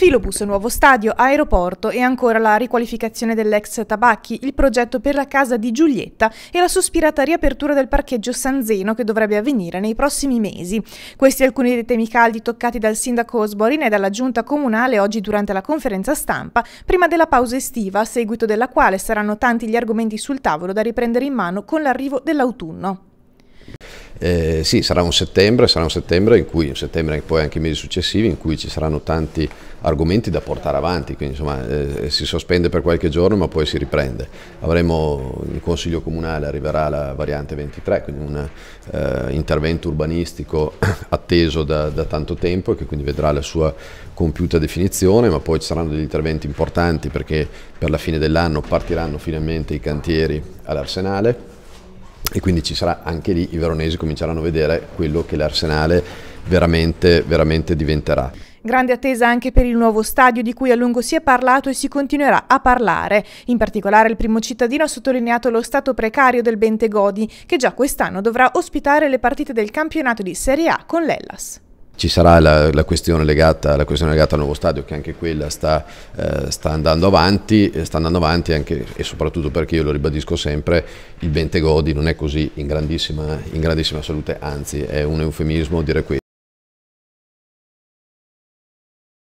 Filobus, nuovo stadio, aeroporto e ancora la riqualificazione dell'ex Tabacchi, il progetto per la casa di Giulietta e la sospirata riapertura del parcheggio San Zeno che dovrebbe avvenire nei prossimi mesi. Questi alcuni dei temi caldi toccati dal sindaco Osborin e dalla giunta comunale oggi durante la conferenza stampa, prima della pausa estiva, a seguito della quale saranno tanti gli argomenti sul tavolo da riprendere in mano con l'arrivo dell'autunno. Eh, sì, sarà un settembre, sarà un settembre in cui, un settembre e poi anche i mesi successivi in cui ci saranno tanti argomenti da portare avanti, quindi insomma eh, si sospende per qualche giorno ma poi si riprende. Avremo il Consiglio Comunale, arriverà la variante 23, quindi un eh, intervento urbanistico atteso da, da tanto tempo e che quindi vedrà la sua compiuta definizione, ma poi ci saranno degli interventi importanti perché per la fine dell'anno partiranno finalmente i cantieri all'Arsenale e quindi ci sarà anche lì i veronesi cominceranno a vedere quello che l'Arsenale veramente, veramente diventerà. Grande attesa anche per il nuovo stadio di cui a lungo si è parlato e si continuerà a parlare. In particolare il primo cittadino ha sottolineato lo stato precario del Bentegodi che già quest'anno dovrà ospitare le partite del campionato di Serie A con l'Ellas ci sarà la, la, questione legata, la, questione legata, al nuovo stadio che anche quella sta, eh, sta andando avanti, sta andando avanti anche, e soprattutto perché io lo ribadisco sempre, il Bentegodi non è così in grandissima, in grandissima salute, anzi è un eufemismo dire questo.